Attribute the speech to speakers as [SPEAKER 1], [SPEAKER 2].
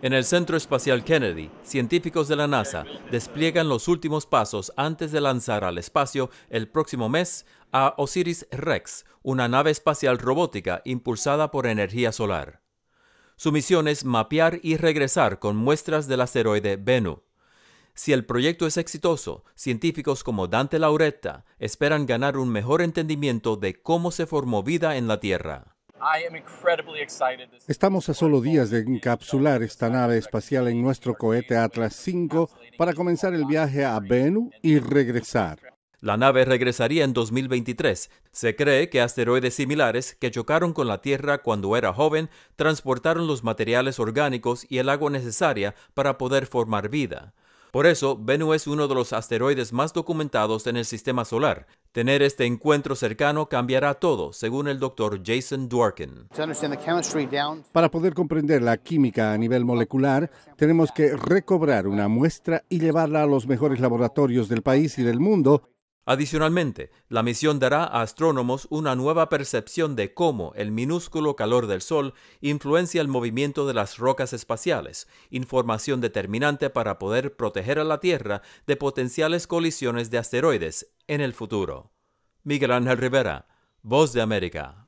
[SPEAKER 1] En el Centro Espacial Kennedy, científicos de la NASA despliegan los últimos pasos antes de lanzar al espacio el próximo mes a OSIRIS-REx, una nave espacial robótica impulsada por energía solar. Su misión es mapear y regresar con muestras del asteroide Bennu. Si el proyecto es exitoso, científicos como Dante Lauretta esperan ganar un mejor entendimiento de cómo se formó vida en la Tierra.
[SPEAKER 2] Estamos a solo días de encapsular esta nave espacial en nuestro cohete Atlas 5 para comenzar el viaje a Venus y regresar.
[SPEAKER 1] La nave regresaría en 2023. Se cree que asteroides similares que chocaron con la Tierra cuando era joven transportaron los materiales orgánicos y el agua necesaria para poder formar vida. Por eso, Venu es uno de los asteroides más documentados en el sistema solar. Tener este encuentro cercano cambiará todo, según el doctor Jason Dworkin.
[SPEAKER 2] Para poder comprender la química a nivel molecular, tenemos que recobrar una muestra y llevarla a los mejores laboratorios del país y del mundo
[SPEAKER 1] Adicionalmente, la misión dará a astrónomos una nueva percepción de cómo el minúsculo calor del Sol influencia el movimiento de las rocas espaciales, información determinante para poder proteger a la Tierra de potenciales colisiones de asteroides en el futuro. Miguel Ángel Rivera, Voz de América.